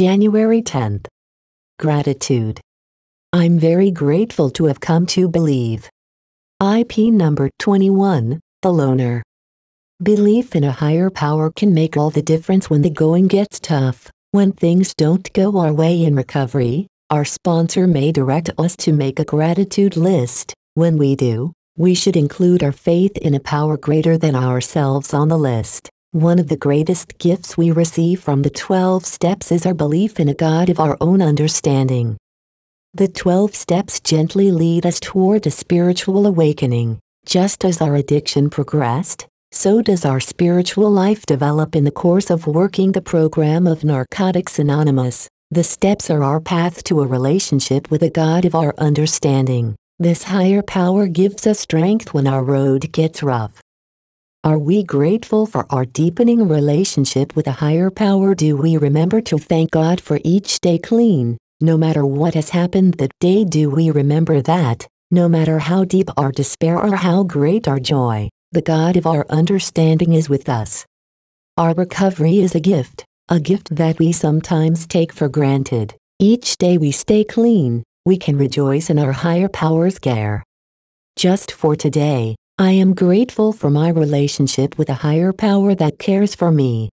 January 10th. Gratitude. I'm very grateful to have come to believe. IP number 21, The Loner. Belief in a higher power can make all the difference when the going gets tough, when things don't go our way in recovery, our sponsor may direct us to make a gratitude list. When we do, we should include our faith in a power greater than ourselves on the list. One of the greatest gifts we receive from the 12 steps is our belief in a God of our own understanding. The 12 steps gently lead us toward a spiritual awakening. Just as our addiction progressed, so does our spiritual life develop in the course of working the program of Narcotics Anonymous. The steps are our path to a relationship with a God of our understanding. This higher power gives us strength when our road gets rough. Are we grateful for our deepening relationship with a higher power? Do we remember to thank God for each day clean, no matter what has happened that day? Do we remember that, no matter how deep our despair or how great our joy, the God of our understanding is with us? Our recovery is a gift, a gift that we sometimes take for granted. Each day we stay clean, we can rejoice in our higher power's care. Just for today, I am grateful for my relationship with a higher power that cares for me.